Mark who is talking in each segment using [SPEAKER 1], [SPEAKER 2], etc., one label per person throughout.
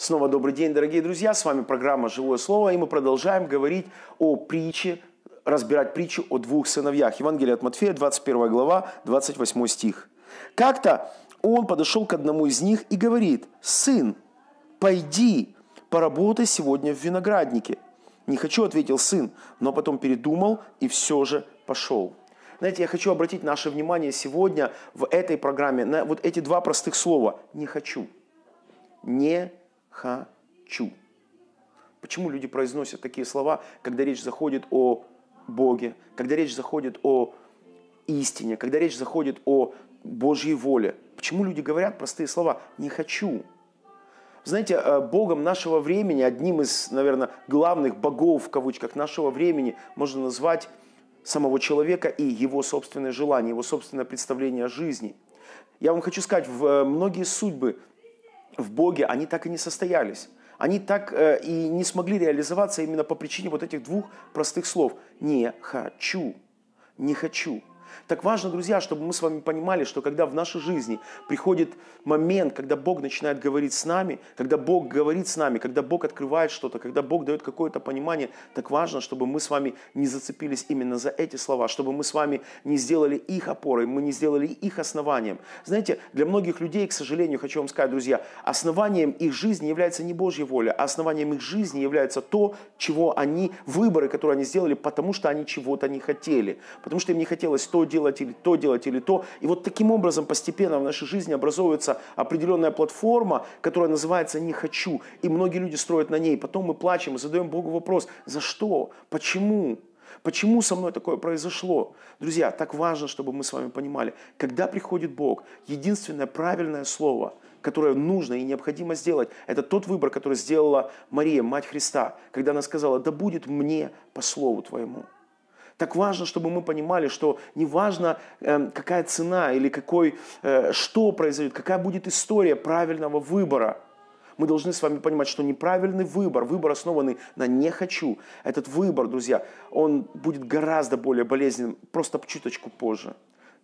[SPEAKER 1] Снова добрый день, дорогие друзья. С вами программа «Живое слово», и мы продолжаем говорить о притче, разбирать притчу о двух сыновьях. Евангелие от Матфея, 21 глава, 28 стих. Как-то он подошел к одному из них и говорит, «Сын, пойди, поработай сегодня в винограднике». «Не хочу», — ответил сын, но потом передумал и все же пошел. Знаете, я хочу обратить наше внимание сегодня в этой программе на вот эти два простых слова «не хочу». «Не хочу. Почему люди произносят такие слова, когда речь заходит о Боге, когда речь заходит о истине, когда речь заходит о Божьей воле? Почему люди говорят простые слова «не хочу»? Знаете, э, Богом нашего времени, одним из, наверное, главных богов, в кавычках, нашего времени, можно назвать самого человека и его собственное желание, его собственное представление о жизни. Я вам хочу сказать, в э, многие судьбы в Боге, они так и не состоялись. Они так э, и не смогли реализоваться именно по причине вот этих двух простых слов. Не хочу, не хочу. Так важно, друзья, чтобы мы с вами понимали, что когда в нашей жизни приходит момент, когда Бог начинает говорить с нами, когда Бог говорит с нами, когда Бог открывает что-то, когда Бог дает какое-то понимание, так важно, чтобы мы с вами не зацепились именно за эти слова, чтобы мы с вами не сделали их опорой, мы не сделали их основанием. Знаете, для многих людей, к сожалению, хочу вам сказать, друзья, основанием их жизни является не Божья воля, а основанием их жизни является то, чего они, выборы, которые они сделали, потому что они чего-то не хотели, потому что им не хотелось то, то делать или то делать или то. И вот таким образом постепенно в нашей жизни образовывается определенная платформа, которая называется «не хочу». И многие люди строят на ней. Потом мы плачем и задаем Богу вопрос «за что? Почему?» Почему со мной такое произошло? Друзья, так важно, чтобы мы с вами понимали, когда приходит Бог, единственное правильное слово, которое нужно и необходимо сделать, это тот выбор, который сделала Мария, Мать Христа, когда она сказала, да будет мне по слову Твоему. Так важно, чтобы мы понимали, что неважно, эм, какая цена или какой, э, что произойдет, какая будет история правильного выбора – мы должны с вами понимать, что неправильный выбор, выбор, основанный на «не хочу», этот выбор, друзья, он будет гораздо более болезненным просто чуточку позже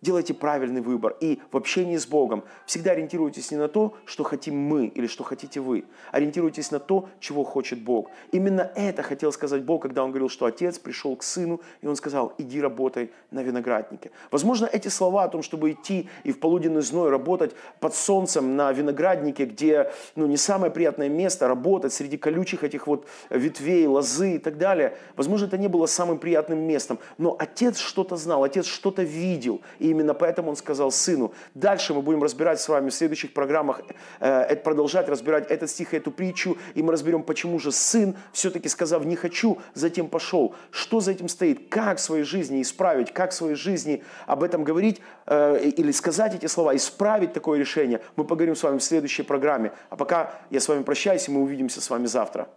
[SPEAKER 1] делайте правильный выбор. И в общении с Богом всегда ориентируйтесь не на то, что хотим мы или что хотите вы. Ориентируйтесь на то, чего хочет Бог. Именно это хотел сказать Бог, когда он говорил, что отец пришел к сыну, и он сказал, иди работай на винограднике. Возможно, эти слова о том, чтобы идти и в полуденный зной работать под солнцем на винограднике, где ну, не самое приятное место работать среди колючих этих вот ветвей, лозы и так далее. Возможно, это не было самым приятным местом, но отец что-то знал, отец что-то видел. И и именно поэтому он сказал сыну. Дальше мы будем разбирать с вами в следующих программах, э, э продолжать разбирать этот стих, и эту притчу. И мы разберем, почему же сын, все-таки сказав «не хочу», затем пошел. Что за этим стоит? Как в своей жизни исправить? Как в своей жизни об этом говорить э, или сказать эти слова? Исправить такое решение? Мы поговорим с вами в следующей программе. А пока я с вами прощаюсь, и мы увидимся с вами завтра.